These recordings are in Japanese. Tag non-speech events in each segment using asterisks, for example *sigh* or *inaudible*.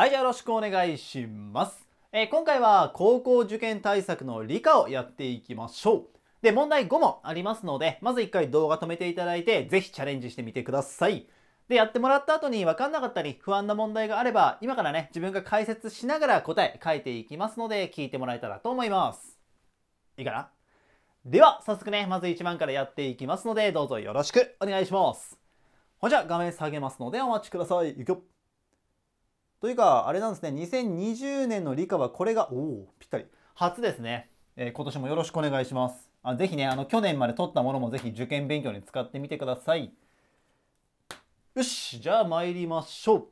はいよろしくお願いします、えー、今回は高校受験対策の理科をやっていきましょうで問題5もありますのでまず1回動画止めていただいて是非チャレンジしてみてくださいでやってもらった後に分かんなかったり不安な問題があれば今からね自分が解説しながら答え書いていきますので聞いてもらえたらと思いますいいかなでは早速ねまず1番からやっていきますのでどうぞよろしくお願いしますほんじゃ画面下げますのでお待ちくださいいくよというか、あれなんですね、2020年の理科はこれが、おお、ぴったり。初ですね、えー、今年もよろしくお願いします。あぜひね、あの、去年まで取ったものもぜひ受験勉強に使ってみてください。よし、じゃあ参りましょう。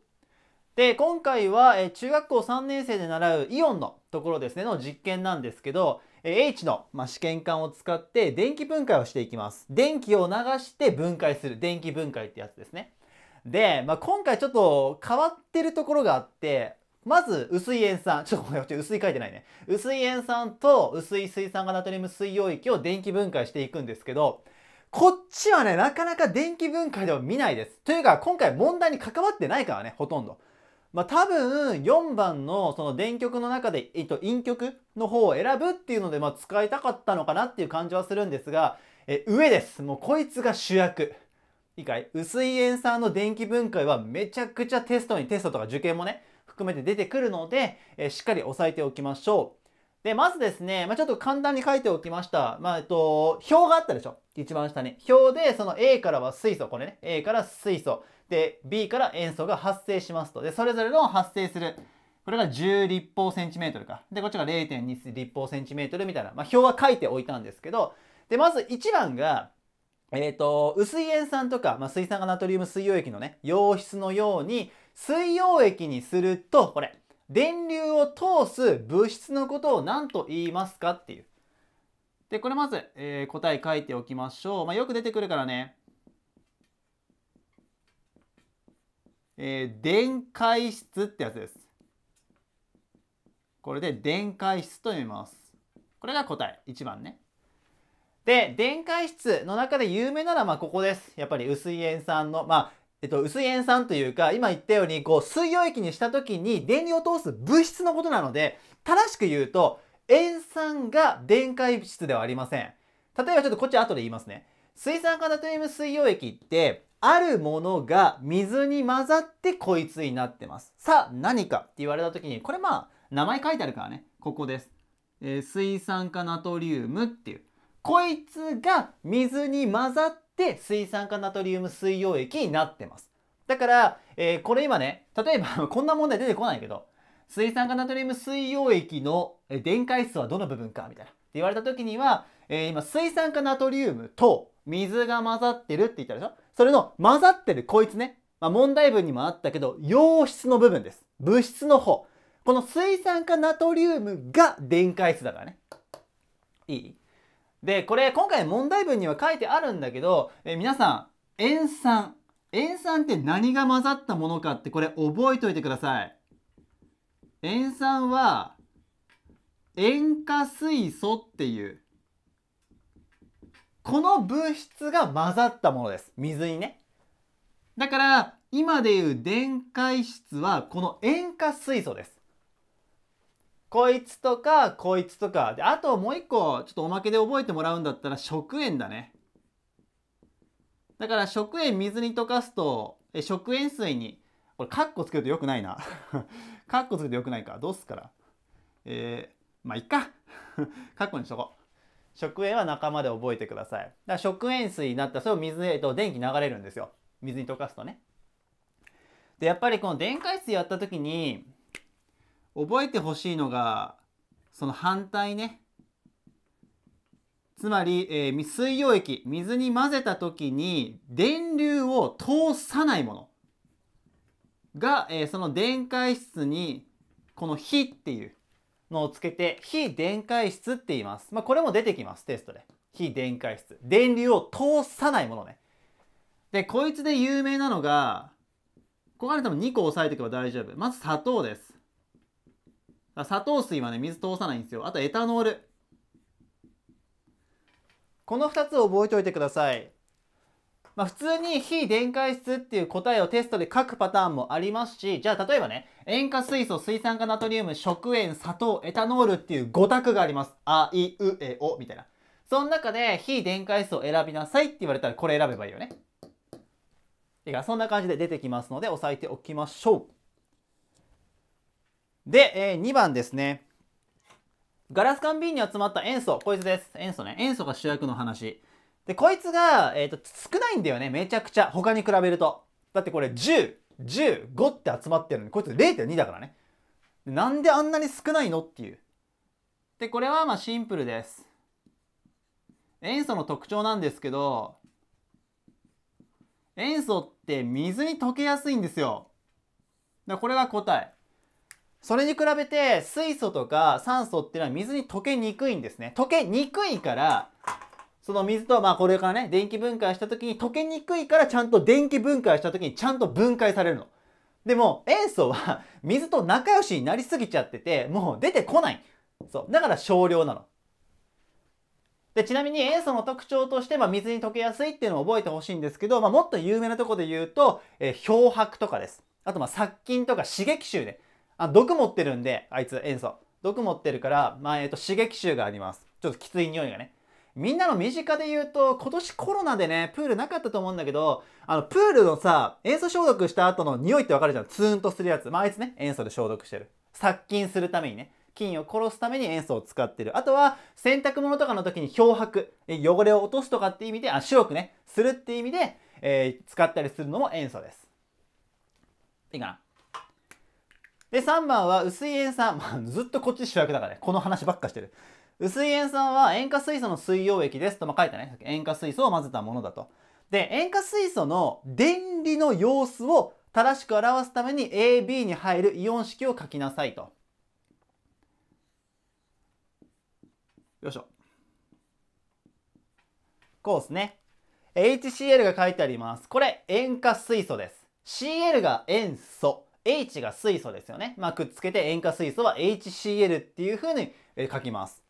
で、今回は、えー、中学校3年生で習うイオンのところですね、の実験なんですけど、えー、H の、まあ、試験管を使って電気分解をしていきます。電気を流して分解する。電気分解ってやつですね。で、まあ、今回ちょっと変わってるところがあって、まず、薄い塩酸。ちょっとごめん、薄い書いてないね。薄い塩酸と薄い水酸化ナトリウム水溶液を電気分解していくんですけど、こっちはね、なかなか電気分解では見ないです。というか、今回問題に関わってないからね、ほとんど。まあ、多分、4番のその電極の中で、えっと、陰極の方を選ぶっていうので、まあ、使いたかったのかなっていう感じはするんですが、え、上です。もうこいつが主役。いいかい薄い塩酸の電気分解はめちゃくちゃテストにテストとか受験もね、含めて出てくるので、えー、しっかり押さえておきましょう。で、まずですね、まあ、ちょっと簡単に書いておきました。まあ、えっと、表があったでしょ一番下に。表で、その A からは水素、これね。A から水素。で、B から塩素が発生しますと。で、それぞれの発生する。これが10立方センチメートルか。で、こっちが0.2立方センチメートルみたいな。まあ、表は書いておいたんですけど、で、まず1番が、えっ、ー、と、薄い塩酸とか、まあ、水酸化ナトリウム水溶液のね、溶質のように、水溶液にすると、これ、電流を通す物質のことを何と言いますかっていう。で、これまず、えー、答え書いておきましょう。まあ、よく出てくるからね。えー、電解質ってやつです。これで電解質と読みます。これが答え、1番ね。で、電解質の中で有名なら、まここです。やっぱり薄い塩酸の、まあ、えっと、薄い塩酸というか、今言ったように、こう、水溶液にした時に電流を通す物質のことなので、正しく言うと、塩酸が電解質ではありません。例えばちょっとこっち後で言いますね。水酸化ナトリウム水溶液って、あるものが水に混ざってこいつになってます。さあ、何かって言われた時に、これまあ、名前書いてあるからね、ここです。えー、水酸化ナトリウムっていう。こいつが水に混ざって水酸化ナトリウム水溶液になってます。だから、えー、これ今ね、例えば *laughs* こんな問題出てこないけど、水酸化ナトリウム水溶液の電解質はどの部分かみたいな。って言われた時には、えー、今、水酸化ナトリウムと水が混ざってるって言ったでしょそれの混ざってるこいつね。まあ、問題文にもあったけど、溶質の部分です。物質の方。この水酸化ナトリウムが電解質だからね。いいで、これ今回問題文には書いてあるんだけど、え皆さん、塩酸。塩酸って何が混ざったものかってこれ覚えておいてください。塩酸は塩化水素っていうこの物質が混ざったものです水にねだから今でいう電解質はこの塩化水素ですこいつとかこいつとかであともう一個ちょっとおまけで覚えてもらうんだったら食塩だねだから食塩水に溶かすと食塩水にこれカッコつけるとよくないな *laughs* カッコつけるとよくないかどうすからえー、まあいっか *laughs* カッコにしとこう食塩は仲間で覚えてくださいだから食塩水になったらそれを水へと電気流れるんですよ水に溶かすとねでやっぱりこの電解質やった時に覚えてほしいのが、その反対ね。つまり、えー、水溶液、水に混ぜた時に電流を通さないものが、えー、その電解質にこの非っていうのをつけて、非電解質って言います。まあ、これも出てきます、テストで。非電解質。電流を通さないものね。で、こいつで有名なのが、ここから多分2個押さえておけば大丈夫。まず砂糖です。砂糖水はね、水通さないんですよ。あとエタノール。この2つを覚えておいてください。まあ、普通に非電解質っていう答えをテストで書くパターンもありますし、じゃあ例えばね、塩化水素、水酸化ナトリウム、食塩、砂糖、エタノールっていう5択があります。あ、い、う、え、お、みたいな。その中で非電解質を選びなさいって言われたらこれ選べばいいよね。てか、そんな感じで出てきますので押さえておきましょう。で、えー、2番ですね。ガラス缶瓶に集まった塩素。こいつです。塩素ね。塩素が主役の話。で、こいつが、えっ、ー、と、少ないんだよね。めちゃくちゃ。他に比べると。だってこれ10、15って集まってるのに、こいつ0.2だからね。なんであんなに少ないのっていう。で、これはまあシンプルです。塩素の特徴なんですけど、塩素って水に溶けやすいんですよ。だこれが答え。それに比べて水素とか酸素っていうのは水に溶けにくいんですね。溶けにくいから、その水と、まあこれからね、電気分解した時に溶けにくいからちゃんと電気分解した時にちゃんと分解されるの。でも塩素は水と仲良しになりすぎちゃってて、もう出てこない。そう。だから少量なの。でちなみに塩素の特徴として、まあ、水に溶けやすいっていうのを覚えてほしいんですけど、まあ、もっと有名なとこで言うと、えー、漂白とかです。あとまあ殺菌とか刺激臭ね。あ毒持ってるんであいつ塩素毒持ってるから、まあえーと、と刺激臭がありますちょっときつい匂いがねみんなの身近で言うと今年コロナでねプールなかったと思うんだけどあのプールのさ塩素消毒した後の匂いってわかるじゃんツーンとするやつまああいつね塩素で消毒してる殺菌するためにね菌を殺すために塩素を使ってる。あとは洗濯物とかの時に漂白、汚れを落とすとかって意味で、あ、白くね、するって意味で、えー、使ったりするのも塩素です。いいかなで、3番は薄い塩酸。*laughs* ずっとこっち主役だからね。この話ばっかしてる。薄い塩酸は塩化水素の水溶液ですと、まあ、書いたね。塩化水素を混ぜたものだと。で、塩化水素の電離の様子を正しく表すために AB に入るイオン式を書きなさいと。よいしょ。こうですね。HCl が書いてあります。これ、塩化水素です。CL が塩素。H が水素ですよね。まあ、くっつけて塩化水素は HCl っていう風に書きます。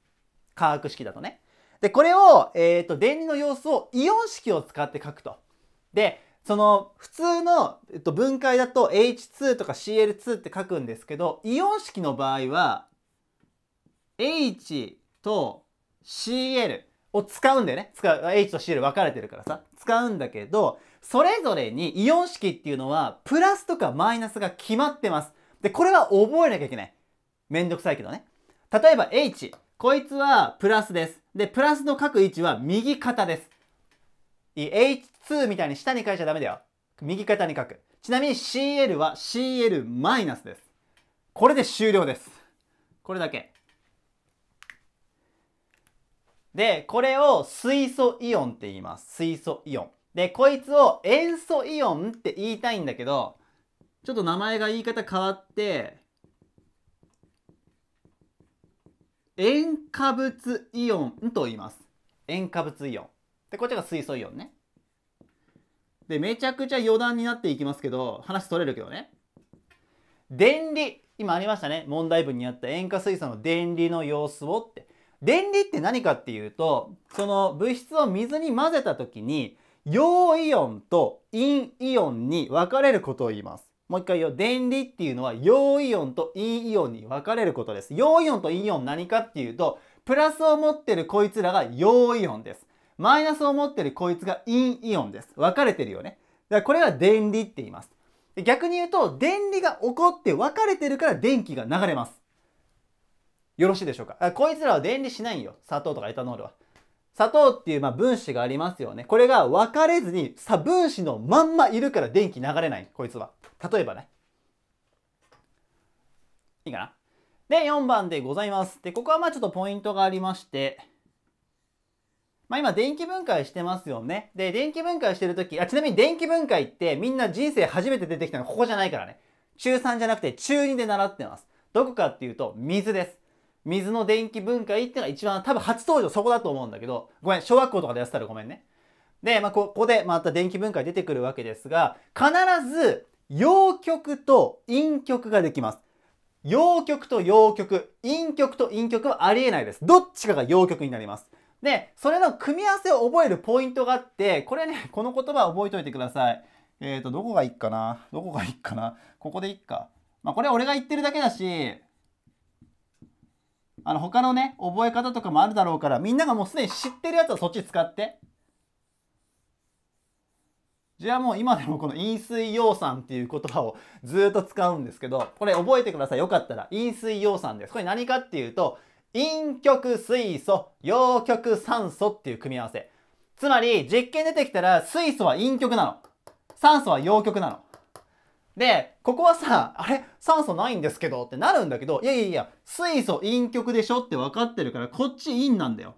化学式だとね。で、これを、えっ、ー、と、電離の様子をイオン式を使って書くと。で、その普通の、えっと、分解だと H2 とか CL2 って書くんですけど、イオン式の場合は H と CL を使うんだよね。使う、H と CL 分かれてるからさ。使うんだけど、それぞれにイオン式っていうのは、プラスとかマイナスが決まってます。で、これは覚えなきゃいけない。めんどくさいけどね。例えば H。こいつはプラスです。で、プラスの各位置は右肩です。H2 みたいに下に書いちゃダメだよ。右肩に書く。ちなみに CL は CL マイナスです。これで終了です。これだけ。で、これを水素イオンって言います。水素イオン。で、こいつを塩素イオンって言いたいんだけど、ちょっと名前が言い方変わって、塩化物イオンと言います。塩化物イオン。で、こっちが水素イオンね。で、めちゃくちゃ余談になっていきますけど、話取れるけどね。電離。今ありましたね。問題文にあった塩化水素の電離の様子をって。電離って何かっていうと、その物質を水に混ぜた時に、陽イオンと陰イオンに分かれることを言います。もう一回言う。電離っていうのは陽イオンと陰イオンに分かれることです。陽イオンと陰イオン何かっていうと、プラスを持ってるこいつらが陽イオンです。マイナスを持ってるこいつが陰イオンです。分かれてるよね。だからこれが電離って言います。逆に言うと、電離が起こって分かれてるから電気が流れます。よろしいでしょうか。こいつらは電離しないんよ。砂糖とかエタノールは。砂糖っていうま分子がありますよね。これが分かれずに、さ、分子のまんまいるから電気流れない、こいつは。例えばね。いいかなで、4番でございます。で、ここはまあちょっとポイントがありまして、まあ今電気分解してますよね。で、電気分解してるとき、あ、ちなみに電気分解ってみんな人生初めて出てきたのここじゃないからね。中3じゃなくて中2で習ってます。どこかっていうと水です。水の電気分解っていうのが一番多分初登場そこだと思うんだけどごめん小学校とかでやってたらごめんねで、まあ、ここでまた電気分解出てくるわけですが必ず陽極と陰極ができます陽極と陽極陰極と陰極はありえないですどっちかが陽極になりますでそれの組み合わせを覚えるポイントがあってこれねこの言葉覚えておいてくださいえっ、ー、とどこがいいかなどこがいいかなここでいっかまあこれ俺が言ってるだけだしあの他のね覚え方とかもあるだろうからみんながもうすでに知ってるやつはそっち使ってじゃあもう今でもこの飲水養酸っていう言葉をずっと使うんですけどこれ覚えてくださいよかったら飲水養酸ですこれ何かっていうと陰極水素陽極酸素っていう組み合わせつまり実験出てきたら水素は陰極なの酸素は陽極なので、ここはさ、あれ酸素ないんですけどってなるんだけど、いやいやいや、水素陰極でしょって分かってるから、こっち陰なんだよ。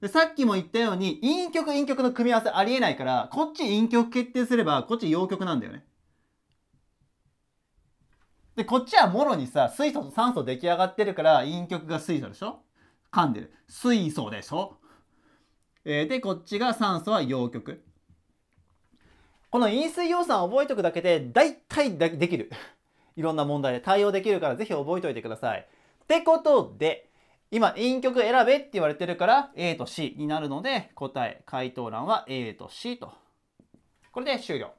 で、さっきも言ったように、陰極陰極の組み合わせありえないから、こっち陰極決定すれば、こっち陽極なんだよね。で、こっちはもろにさ、水素と酸素出来上がってるから、陰極が水素でしょ噛んでる。水素でしょえー、で、こっちが酸素は陽極。この飲水要算を覚えておくだけで大体できる。*laughs* いろんな問題で対応できるからぜひ覚えておいてください。ってことで、今、陰極選べって言われてるから A と C になるので、答え、回答欄は A と C と。これで終了。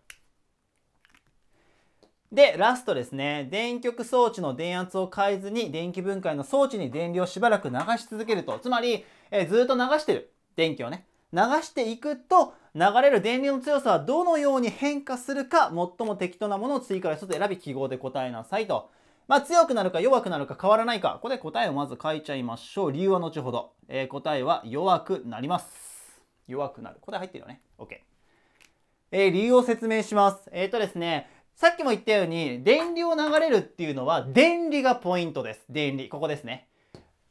で、ラストですね。電極装置の電圧を変えずに電気分解の装置に電流をしばらく流し続けると。つまり、えー、ずっと流してる。電気をね。流していくと、流れる電流の強さはどのように変化するか最も適当なものを次から一つ選び記号で答えなさいと。まあ、強くなるか弱くなるか変わらないか。ここで答えをまず書いちゃいましょう。理由は後ほど。えー、答えは弱くなります。弱くなる。答え入ってるよね。OK。えー、理由を説明します。えっ、とですね、さっきも言ったように、電流を流れるっていうのは、電離がポイントです。電離。ここですね。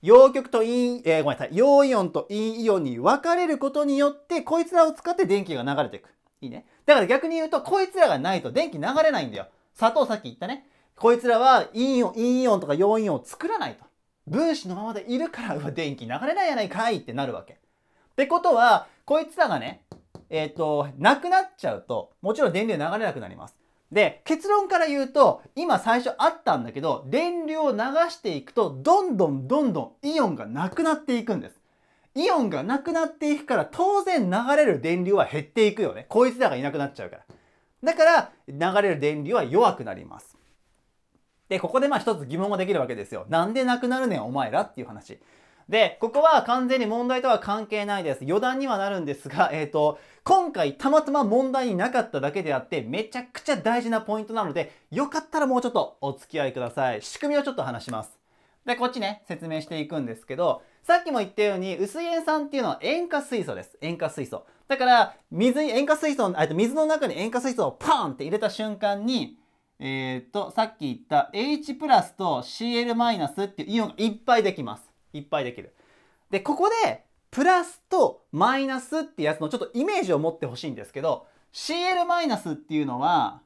陽極と陰、えー、ごめんなさい、陽イオンと陰イオンに分かれることによって、こいつらを使って電気が流れていく。いいね。だから逆に言うと、こいつらがないと電気流れないんだよ。砂糖さっき言ったね。こいつらは陰イオン、陰イオンとか陽イオンを作らないと。分子のままでいるから、うわ、電気流れないやないかいってなるわけ。ってことは、こいつらがね、えっ、ー、と、なくなっちゃうと、もちろん電流流れなくなります。で、結論から言うと、今最初あったんだけど、電流を流していくと、どんどんどんどんイオンがなくなっていくんです。イオンがなくなっていくから、当然流れる電流は減っていくよね。こいつらがいなくなっちゃうから。だから、流れる電流は弱くなります。で、ここでまあ一つ疑問ができるわけですよ。なんでなくなるねん、お前らっていう話。で、ここは完全に問題とは関係ないです。余談にはなるんですが、えっ、ー、と、今回たまたま問題になかっただけであってめちゃくちゃ大事なポイントなのでよかったらもうちょっとお付き合いください仕組みをちょっと話しますでこっちね説明していくんですけどさっきも言ったように薄い塩酸っていうのは塩化水素です塩化水素だから水に塩化水素と水の中に塩化水素をパーンって入れた瞬間にえっ、ー、とさっき言った H プラスと Cl マイナスっていうイオンがいっぱいできますいっぱいできるでここでプラスとマイナスってやつのちょっとイメージを持ってほしいんですけど CL マイナスっていうのは、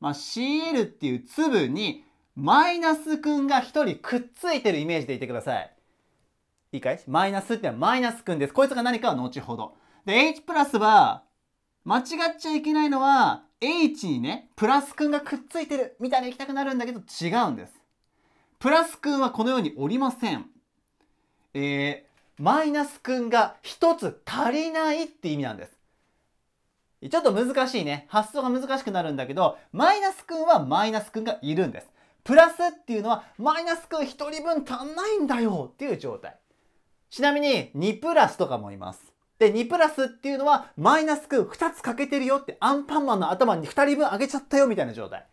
まあ、CL っていう粒にマイナスくんが一人くっついてるイメージでいてください。いいかいマイナスってマイナスくんです。こいつが何かは後ほど。で、H プラスは間違っちゃいけないのは H にね、プラスくんがくっついてるみたいに行きたくなるんだけど違うんです。プラスくんはこのようにおりません。えーマイナス君が一つ足りないって意味なんです。ちょっと難しいね。発想が難しくなるんだけど、マイナス君はマイナス君がいるんです。プラスっていうのは、マイナス君一人分足んないんだよっていう状態。ちなみに、2プラスとかもいます。で、2プラスっていうのは、マイナス君2つ欠けてるよって、アンパンマンの頭に2人分あげちゃったよみたいな状態。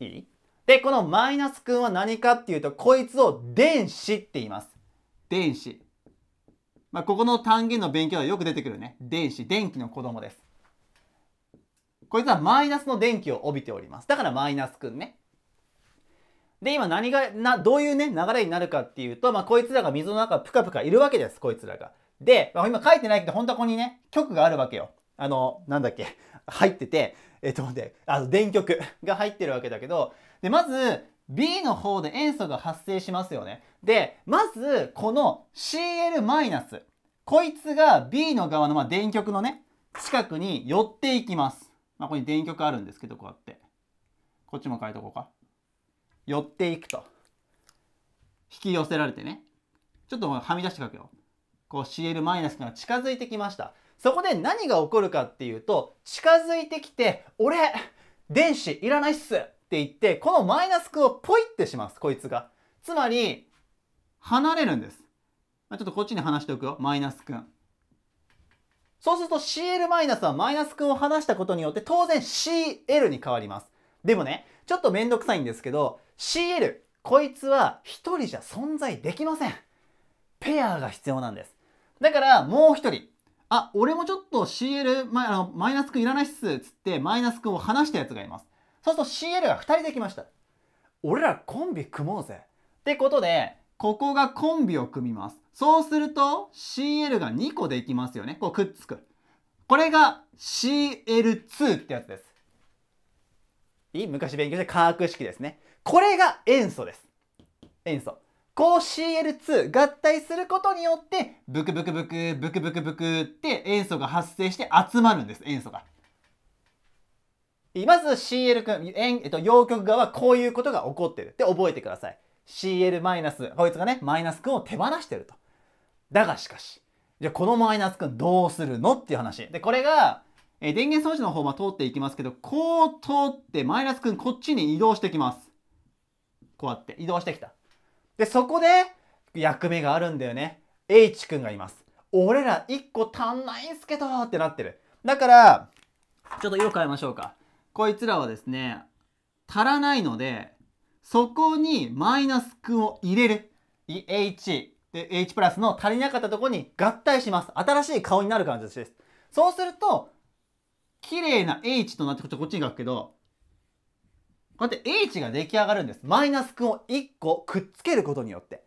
いいで、このマイナス君は何かっていうと、こいつを電子って言います。電子。まあ、ここの単元の勉強でよく出てくるね、電子、電気の子供です。こいつはマイナスの電気を帯びております。だからマイナスくんね。で、今何が、な、どういうね、流れになるかっていうと、まあ、こいつらが水の中ぷかぷかいるわけです、こいつらが。で、まあ、今書いてないけど、本当はここにね、局があるわけよ。あの、なんだっけ、入ってて、えっと待って、あの、電極が入ってるわけだけど、で、まず、B の方で塩素が発生しますよね。で、まず、この CL マイナス。こいつが B の側の、まあ、電極のね、近くに寄っていきます。まあ、ここに電極あるんですけど、こうやって。こっちも変えとこうか。寄っていくと。引き寄せられてね。ちょっとはみ出して書くよ。こう CL マイナスが近づいてきました。そこで何が起こるかっていうと、近づいてきて、俺、電子いらないっすって言って、このマイナスクをポイってします、こいつが。つまり、離れるんです。まあ、ちょっとこっちに話しておくよ。マイナス君。そうすると CL- はマイナス君を離したことによって当然 CL に変わります。でもね、ちょっとめんどくさいんですけど、CL、こいつは一人じゃ存在できません。ペアが必要なんです。だからもう一人、あ、俺もちょっと CL、あのマイナス君いらないっす、っつってマイナス君を離したやつがいます。そうすると CL が2人できました。俺らコンビ組もうぜ。ってことで、ここがコンビを組みます。そうすると CL が2個できますよね。こうくっつく。これが CL2 ってやつです。いい昔勉強した化学式ですね。これが塩素です。塩素。こう CL2 合体することによって、ブクブクブク、ブクブクブクって塩素が発生して集まるんです、塩素が。まず CL 君、えっと、陽極側はこういうことが起こってるって覚えてください。CL マイナス、こいつがね、マイナス君を手放してると。だがしかし、じゃあこのマイナス君どうするのっていう話。で、これが、え電源装置の方は通っていきますけど、こう通ってマイナス君こっちに移動してきます。こうやって移動してきた。で、そこで役目があるんだよね。H 君がいます。俺ら1個足んないんすけどってなってる。だから、ちょっと色変えましょうか。こいつらはですね、足らないので、そこにマイナスんを入れる。H。で、H プラスの足りなかったところに合体します。新しい顔になる感じです。そうすると、綺麗な H となってこっちに書くけど、こうやって H が出来上がるんです。マイナスんを1個くっつけることによって。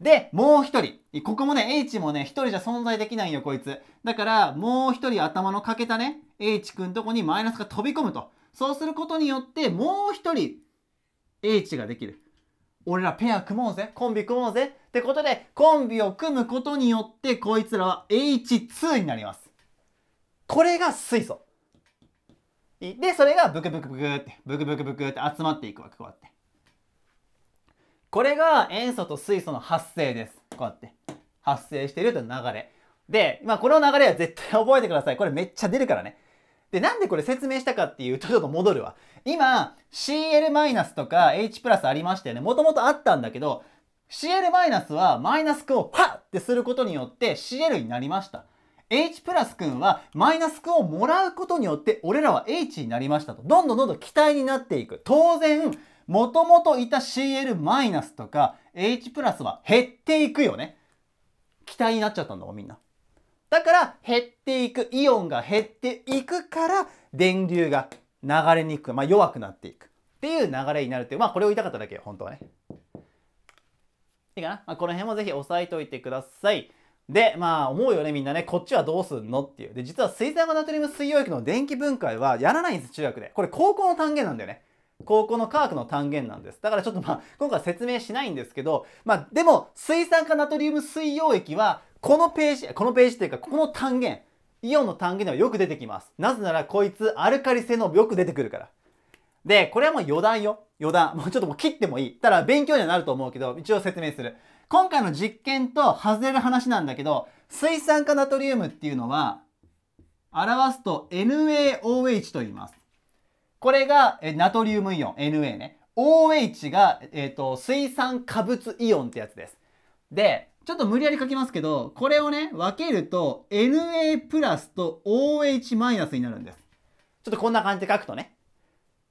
で、もう一人。ここもね、H もね、一人じゃ存在できないよ、こいつ。だから、もう一人頭の欠けたね、H 君とこにマイナスが飛び込むと。そうすることによって、もう一人、H ができる。俺らペア組もうぜ。コンビ組もうぜ。ってことで、コンビを組むことによって、こいつらは H2 になります。これが水素。で、それがブクブクブクって、ブクブクブクって集まっていくわけ、こうやって。これが塩素と水素の発生です。こうやって。発生しているという流れ。で、まあこの流れは絶対覚えてください。これめっちゃ出るからね。で、なんでこれ説明したかっていうと、ちょっと戻るわ。今、CL- とか H プラスありましたよね。もともとあったんだけど、CL- はマイナス君をパッってすることによって CL になりました。H プラス君はマイナス君をもらうことによって俺らは H になりましたと。どんどんどんどん期待になっていく。当然、もともといた CL- とか H プラスは減っていくよね。期待になっちゃったんだわ、みんな。だから減っていく、イオンが減っていくから、電流が流れにくく、まあ、弱くなっていくっていう流れになるっていう、まあこれを言いたかっただけよ、本当はね。いいかな、まあ、この辺もぜひ押さえておいてください。で、まあ思うよね、みんなね、こっちはどうすんのっていう。で、実は水酸化ナトリウム水溶液の電気分解はやらないんです、中学で。これ高校の単元なんだよね。高校の科学の単元なんです。だからちょっとまあ、今回説明しないんですけど、まあでも、水酸化ナトリウム水溶液はこのページ、このページっていうか、この単元、イオンの単元ではよく出てきます。なぜならこいつアルカリ性能よく出てくるから。で、これはもう余談よ。余談。*laughs* もうちょっともう切ってもいい。ただ勉強にはなると思うけど、一応説明する。今回の実験と外れる話なんだけど、水酸化ナトリウムっていうのは、表すと NaOH と言います。これがえナトリウムイオン、Na ね。OH が、えーと水酸化物イオンってやつです。で、ちょっと無理やり書きますけど、これをね、分けると Na プラスと OH マイナスになるんです。ちょっとこんな感じで書くとね。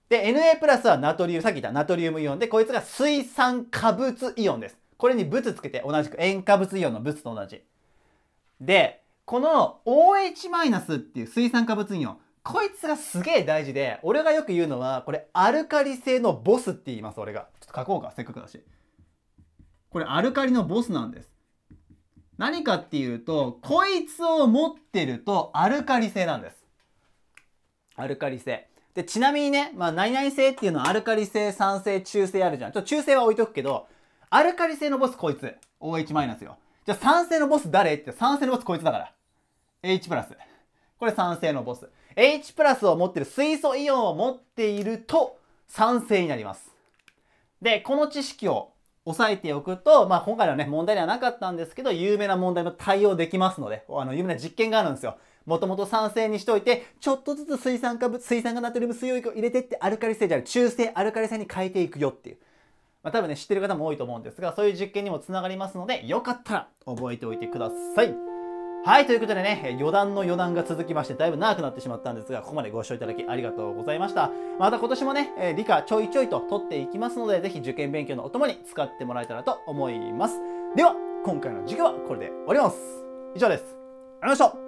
で、Na プラスはナトリウム、さっき言ったナトリウムイオンで、こいつが水酸化物イオンです。これに物つけて同じく塩化物イオンの物と同じ。で、この OH マイナスっていう水酸化物イオン、こいつがすげえ大事で、俺がよく言うのは、これアルカリ性のボスって言います、俺が。ちょっと書こうか、せっかくだし。これアルカリのボスなんです。何かっていうとこいつを持ってるとアルカリ性なんですアルカリ性でちなみにね、まあ、何々性っていうのはアルカリ性酸性中性あるじゃんちょっと中性は置いとくけどアルカリ性のボスこいつ OH マイナスよじゃあ酸性のボス誰って酸性のボスこいつだから H プラスこれ酸性のボス H プラスを持ってる水素イオンを持っていると酸性になりますでこの知識を押さえておくと、まあ、今回のね、問題ではなかったんですけど、有名な問題も対応できますので、あの、有名な実験があるんですよ。もともと酸性にしといて、ちょっとずつ水酸化物、水酸化ナトリウム水溶液を入れてってアルカリ性じゃあ中性アルカリ性に変えていくよっていう。まあ、多分ね、知ってる方も多いと思うんですが、そういう実験にもつながりますので、よかったら覚えておいてください。はい、ということでね、余談の余談が続きまして、だいぶ長くなってしまったんですが、ここまでご視聴いただきありがとうございました。また今年もね、え理科ちょいちょいと取っていきますので、ぜひ受験勉強のお供に使ってもらえたらと思います。では、今回の授業はこれで終わります。以上です。ありがとうございました。